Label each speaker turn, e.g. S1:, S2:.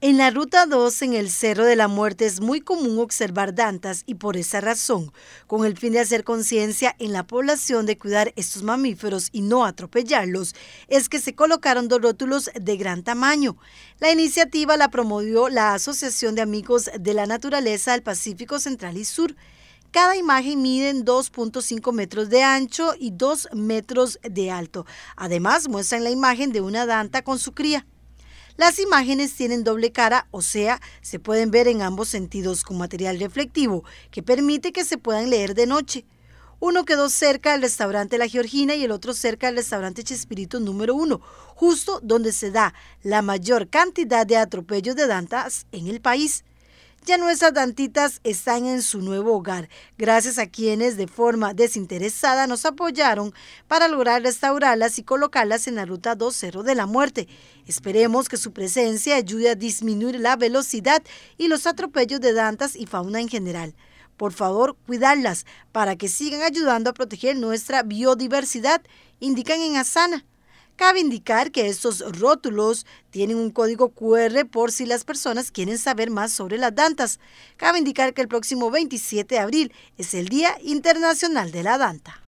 S1: En la ruta 2, en el Cerro de la Muerte, es muy común observar dantas y por esa razón, con el fin de hacer conciencia en la población de cuidar estos mamíferos y no atropellarlos, es que se colocaron dos rótulos de gran tamaño. La iniciativa la promovió la Asociación de Amigos de la Naturaleza del Pacífico Central y Sur. Cada imagen mide 2.5 metros de ancho y 2 metros de alto. Además, muestran la imagen de una danta con su cría. Las imágenes tienen doble cara, o sea, se pueden ver en ambos sentidos con material reflectivo que permite que se puedan leer de noche. Uno quedó cerca del restaurante La Georgina y el otro cerca del restaurante Chespirito número uno, justo donde se da la mayor cantidad de atropellos de dantas en el país ya nuestras dantitas están en su nuevo hogar, gracias a quienes de forma desinteresada nos apoyaron para lograr restaurarlas y colocarlas en la ruta 20 de la Muerte. Esperemos que su presencia ayude a disminuir la velocidad y los atropellos de dantas y fauna en general. Por favor, cuidarlas para que sigan ayudando a proteger nuestra biodiversidad, indican en Asana. Cabe indicar que estos rótulos tienen un código QR por si las personas quieren saber más sobre las dantas. Cabe indicar que el próximo 27 de abril es el Día Internacional de la Danta.